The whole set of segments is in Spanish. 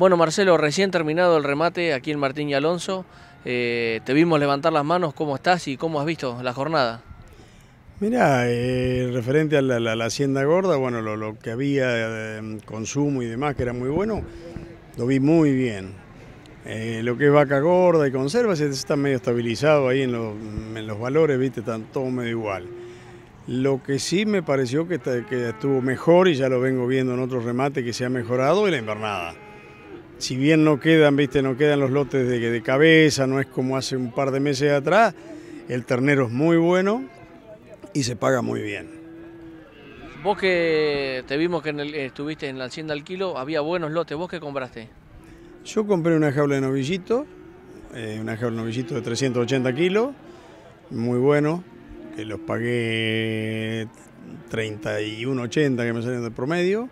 Bueno, Marcelo, recién terminado el remate aquí en Martín y Alonso. Eh, te vimos levantar las manos. ¿Cómo estás y cómo has visto la jornada? Mirá, eh, referente a la, hacienda gorda, bueno, lo, que había de em, consumo y demás, que era muy bueno, lo vi muy bien. Eh, lo que es vaca gorda y conservas está medio estabilizado ahí en, los valores, viste, están todo medio igual. Lo que sí me pareció que, estuvo mejor, y ya lo vengo viendo en otros remates, que se ha mejorado, es la invernada si bien no quedan, viste, no quedan los lotes de, cabeza, no es como hace un par de meses atrás, el ternero es muy bueno y se paga muy bien. Vos que te vimos que estuviste en la hacienda al kilo, había buenos lotes, ¿vos qué compraste? Yo compré una jaula de novillito, eh, una jaula de novillito de 380 kilos, muy bueno, que los pagué 31.80 que me salieron de promedio.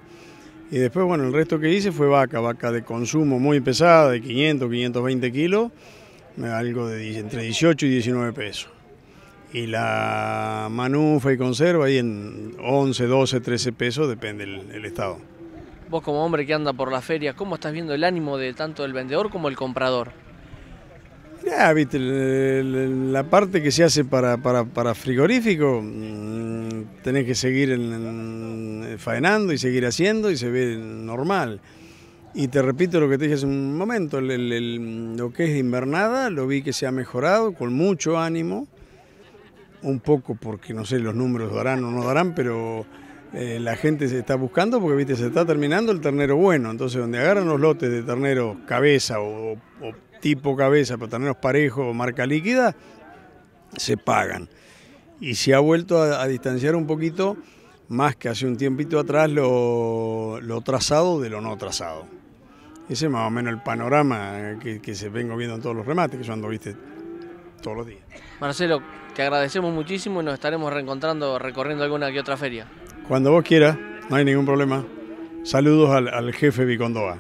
Y después, bueno, el resto que hice fue vaca, vaca de consumo muy pesada, de 500, 520 kilos, algo de entre 18 y 19 pesos. Y la manufa y conserva ahí en 11, 12, 13 pesos, depende del estado. Vos como hombre que anda por la feria, ¿cómo estás viendo el ánimo de tanto el vendedor como el comprador? Ya, viste, la parte que se hace para, para, frigorífico, mm, tenés que seguir en eh, faenando y seguir haciendo y se ve normal. Y te repito lo que te dije hace un momento, lo que es invernada lo vi que se ha mejorado con mucho ánimo, un poco porque no sé los números darán o no darán, pero eh, la gente se está buscando porque viste se está terminando el ternero bueno, entonces donde agarran los lotes de ternero cabeza o, tipo cabeza, pero terneros parejos o marca líquida, se pagan. Y se ha vuelto a distanciar un poquito más que hace un tiempito atrás lo, trazado de lo no trazado. Ese es más o menos el panorama que, se vengo viendo en todos los remates, que yo ando, viste, todos los días. Marcelo, te agradecemos muchísimo y nos estaremos reencontrando recorriendo alguna que otra feria. Cuando vos quieras, no hay ningún problema. Saludos al, al jefe Vicondoa.